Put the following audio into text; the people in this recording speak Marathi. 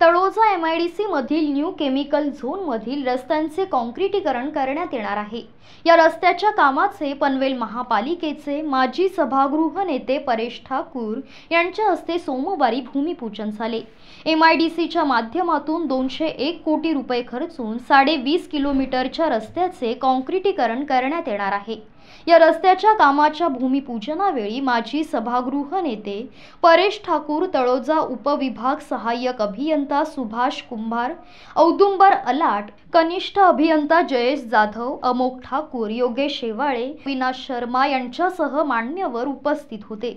तळोजा एम आय डी मधील न्यू केमिकल झोन मधील रस्त्यांचे कॉन्क्रिटीकरण करण्यात येणार आहे या रस्त्याच्या कामाचे पनवेल महापालिकेचे माजी सभागृह नेते परेश ठाकूर यांच्या हस्ते सोमवारी भूमिपूजन झाले एम आय डी सीच्या माध्यमातून दोनशे एक कोटी रुपये खर्चून साडेवीस किलोमीटरच्या रस्त्याचे कॉन्क्रिटीकरण करण्यात येणार आहे या रस्त्याच्या कामाच्या भूमिपूजनावेळी माजी सभागृह नेते परेश ठाकूर तळोजा उपविभाग सहाय्यक अभियंता अभियंता सुभाष कुंभार औदुंबर अलाट कनिष्ठ अभियंता जयेश जाधव अमोक ठाकूर योगेश शेवाळे विनाश शर्मा यांच्यासह मान्यवर उपस्थित होते